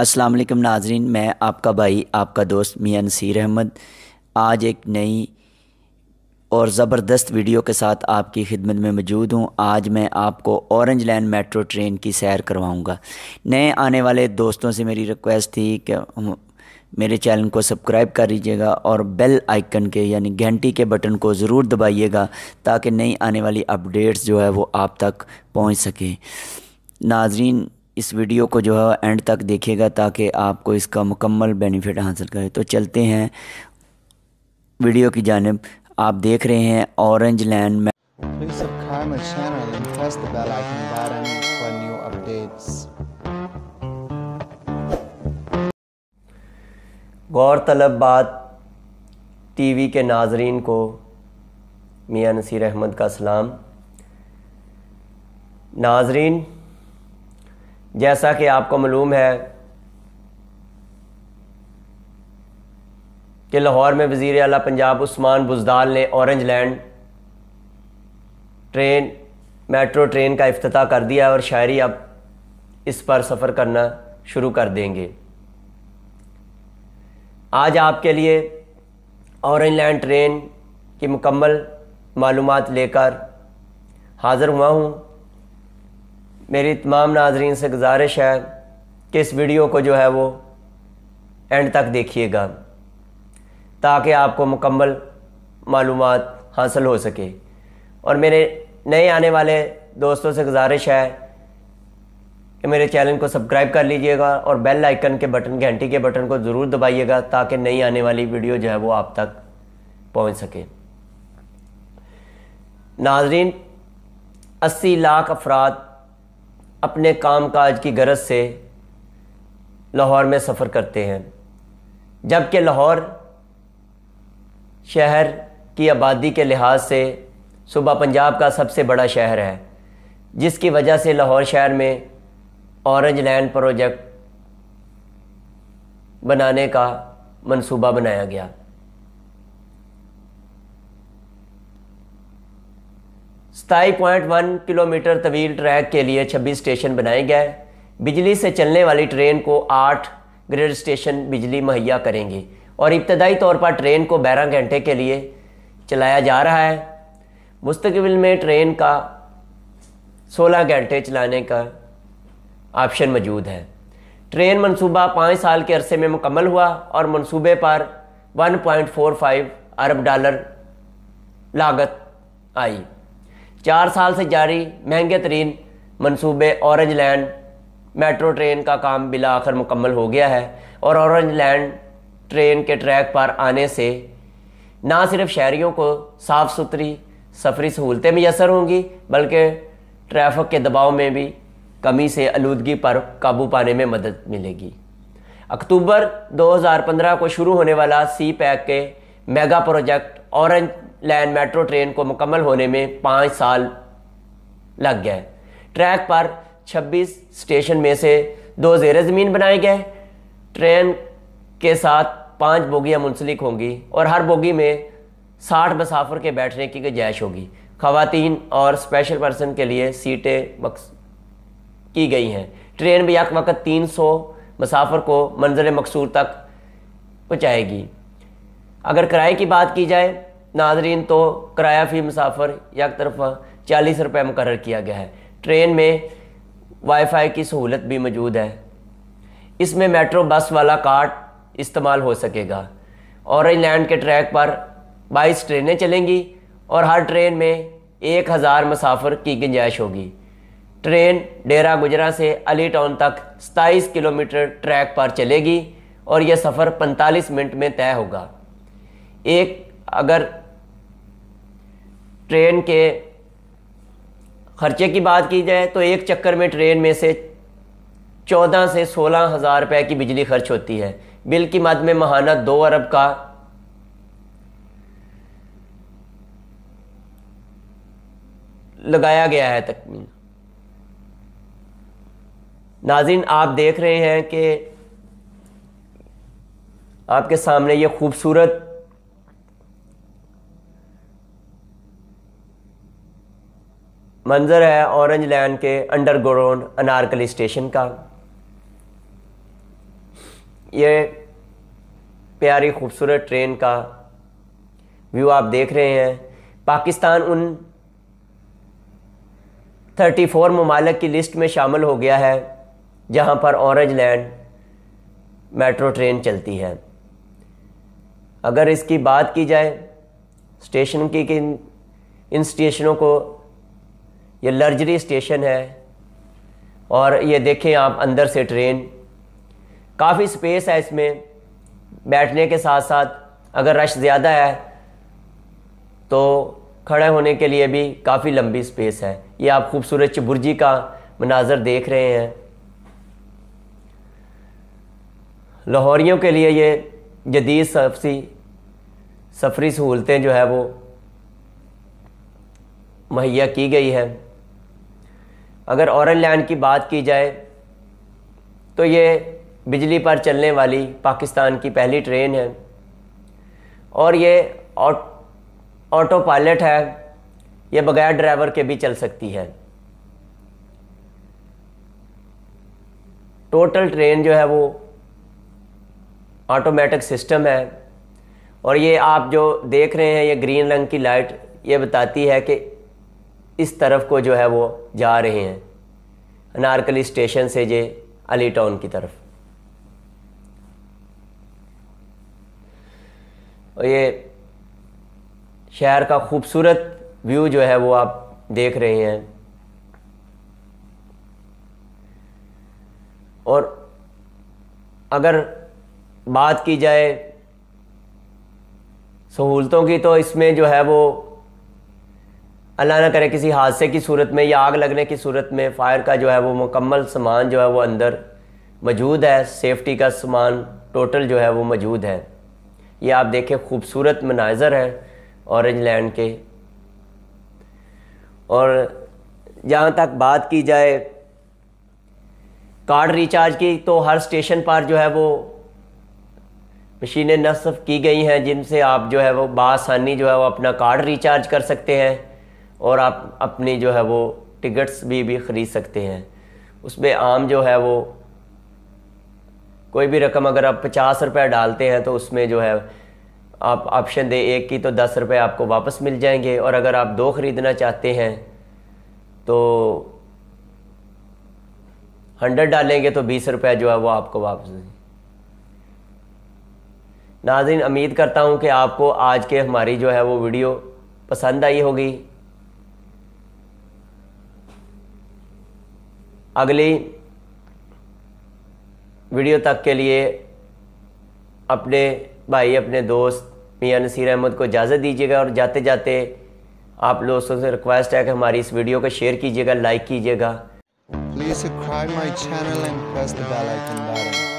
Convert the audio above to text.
अस्सलाम वालेकुम नाजरीन मैं आपका भाई आपका दोस्त मियाँ नसीर अहमद आज एक नई और ज़बरदस्त वीडियो के साथ आपकी खिदमत में मौजूद हूँ आज मैं आपको औरेंज लैंड मेट्रो ट्रेन की सैर करवाऊँगा नए आने वाले दोस्तों से मेरी रिक्वेस्ट थी कि मेरे चैनल को सब्सक्राइब कर लीजिएगा और बेल आइकन के यानी घंटी के बटन को ज़रूर दबाइएगा ताकि नई आने वाली अपडेट्स जो है वो आप तक पहुँच सकें नाजरीन इस वीडियो को जो है एंड तक देखिएगा ताकि आपको इसका मुकम्मल बेनिफिट हासिल करे तो चलते हैं वीडियो की जानब आप देख रहे हैं ऑरेंज लैंड में गौरतलब बात टीवी के नाजरीन को मियाँ नसीर अहमद का सलाम नाजरीन जैसा कि आपको मालूम है कि लाहौर में वज़ी अला पंजाब उस्मान बुजदाल ने orange land train metro train का अफ्ताह कर दिया और शायरी अब इस पर सफ़र करना शुरू कर देंगे आज आपके लिए औरेंज लैंड ट्रेन की मुकम्मल मालूम लेकर हाज़र हुआ हूँ मेरी तमाम नाजरीन से गुजारिश है कि इस वीडियो को जो है वो एंड तक देखिएगा ताकि आपको मुकम्मल मालूम हासिल हो सके और मेरे नए आने वाले दोस्तों से गुजारिश है कि मेरे चैनल को सब्सक्राइब कर लीजिएगा और बेल आइकन के बटन घंटी के बटन को ज़रूर दबाइएगा ताकि नई आने वाली वीडियो जो है वो आप तक पहुंच सके नाजरीन अस्सी लाख अफराद अपने काम काज की गरज से लाहौर में सफ़र करते हैं जबकि लाहौर शहर की आबादी के लिहाज से सुबह पंजाब का सबसे बड़ा शहर है जिसकी वजह से लाहौर शहर में ऑरेंज लैंड प्रोजेक्ट बनाने का मंसूबा बनाया गया सताई पॉइंट वन किलोमीटर तवील ट्रैक के लिए छब्बीस स्टेशन बनाए गए बिजली से चलने वाली ट्रेन को आठ ग्रेड स्टेशन बिजली मुहैया करेंगे और इब्तदाई तौर पर ट्रेन को बारह घंटे के लिए चलाया जा रहा है मुस्तबिल में ट्रेन का सोलह घंटे चलाने का ऑप्शन मौजूद है ट्रेन मंसूबा पाँच साल के अरसे में मुकम्मल हुआ और मंसूबे पर 1.45 अरब डॉलर लागत आई चार साल से जारी महंगे तरीन मनसूबे औरेंज लैंड मेट्रो ट्रेन का काम बिला आखिर मुकम्मल हो गया है और औरेंज लैंड ट्रेन के ट्रैक पर आने से ना सिर्फ शहरीों को साफ़ सुथरी सफरी सहूलतें मैसर होंगी बल्कि ट्रैफिक के दबाव में भी कमी से आलूदगी पर काबू पाने में मदद मिलेगी अक्टूबर 2015 को शुरू होने वाला सी पैक के mega project orange line metro train को मुकम्मल होने में पाँच साल लग गए ट्रैक पर 26 स्टेशन में से दो जेर ज़मीन बनाए गए ट्रेन के साथ पांच बोगियां मुंसलिक होंगी और हर बोगी में साठ मुसाफर के बैठने की गुंजाइश होगी खातन और स्पेशल पर्सन के लिए सीटें की गई हैं ट्रेन भी एक वक्त तीन सौ मुसाफर को मंजर मकसूर तक पहुँचाएगी अगर किराए की बात की जाए नाजरीन तो किराया फ़ी मुसाफर एक तरफा चालीस रुपये मुकर किया गया है ट्रेन में वाईफाई की सहूलत भी मौजूद है इसमें मेट्रो बस वाला कार्ड इस्तेमाल हो सकेगा और लैंड के ट्रैक पर 22 ट्रेनें चलेंगी और हर ट्रेन में एक हज़ार मुसाफर की गुंजाइश होगी ट्रेन डेरा गुजरा से अली टाउन तक 27 किलोमीटर ट्रैक पर चलेगी और यह सफ़र 45 मिनट में तय होगा एक अगर ट्रेन के खर्चे की बात की जाए तो एक चक्कर में ट्रेन में से चौदह से सोलह हज़ार रुपये की बिजली खर्च होती है बिल की मद में महाना दो अरब का लगाया गया है तकमीन नाजिन आप देख रहे हैं कि आपके सामने ये खूबसूरत मंज़र है ऑरेंज लैंड के अंडरग्राउंड अनारकली स्टेशन का ये प्यारी खूबसूरत ट्रेन का व्यू आप देख रहे हैं पाकिस्तान उन 34 ममालक की लिस्ट में शामिल हो गया है जहां पर ऑरेंज लैंड मेट्रो ट्रेन चलती है अगर इसकी बात की जाए स्टेशन की कि इन स्टेशनों को ये लर्जरी स्टेशन है और ये देखें आप अंदर से ट्रेन काफ़ी स्पेस है इसमें बैठने के साथ साथ अगर रश ज़्यादा है तो खड़े होने के लिए भी काफ़ी लंबी स्पेस है ये आप खूबसूरत चबुर्जी का मनाजर देख रहे हैं लाहौरियों के लिए ये जदीद सफसी सफरी सहूलतें जो है वो मुहैया की गई है अगर औरल लैंड की बात की जाए तो ये बिजली पर चलने वाली पाकिस्तान की पहली ट्रेन है और ये ऑटो पायलट है ये बगैर ड्राइवर के भी चल सकती है टोटल ट्रेन जो है वो ऑटोमेटिक सिस्टम है और ये आप जो देख रहे हैं ये ग्रीन रंग की लाइट ये बताती है कि इस तरफ को जो है वो जा रहे हैं अनारकली स्टेशन से जे अली टाउन की तरफ और ये शहर का खूबसूरत व्यू जो है वो आप देख रहे हैं और अगर बात की जाए सहूलतों की तो इसमें जो है वो अल्लाह ना करे किसी हादसे की सूरत में या आग लगने की सूरत में फ़ायर का जो है वो मुकम्मल सामान जो है वो अंदर मौजूद है सेफ्टी का सामान टोटल जो है वो मौजूद है ये आप देखें खूबसूरत मनाजर हैं औरज लैंड के और जहाँ तक बात की जाए कार्ड रिचार्ज की तो हर स्टेशन पर जो है वो मशीनें नस्फ की गई हैं जिनसे आप जो है वो बासानी जो है वो अपना कार्ड रिचार्ज कर सकते हैं और आप अपनी जो है वो टिकट्स भी भी ख़रीद सकते हैं उसमें आम जो है वो कोई भी रकम अगर आप पचास रुपये डालते हैं तो उसमें जो है आप ऑप्शन दें एक की तो दस रुपये आपको वापस मिल जाएंगे और अगर आप दो ख़रीदना चाहते हैं तो हंड्रेड डालेंगे तो बीस रुपये जो है वो आपको वापस नाजिन उम्मीद करता हूँ कि आपको आज के हमारी जो है वो वीडियो पसंद आई होगी अगली वीडियो तक के लिए अपने भाई अपने दोस्त मियाँ नसीर अहमद को इजाज़त दीजिएगा और जाते जाते आप दोस्तों से रिक्वेस्ट है कि हमारी इस वीडियो को शेयर कीजिएगा लाइक कीजिएगा Please subscribe my channel and press the bell icon button.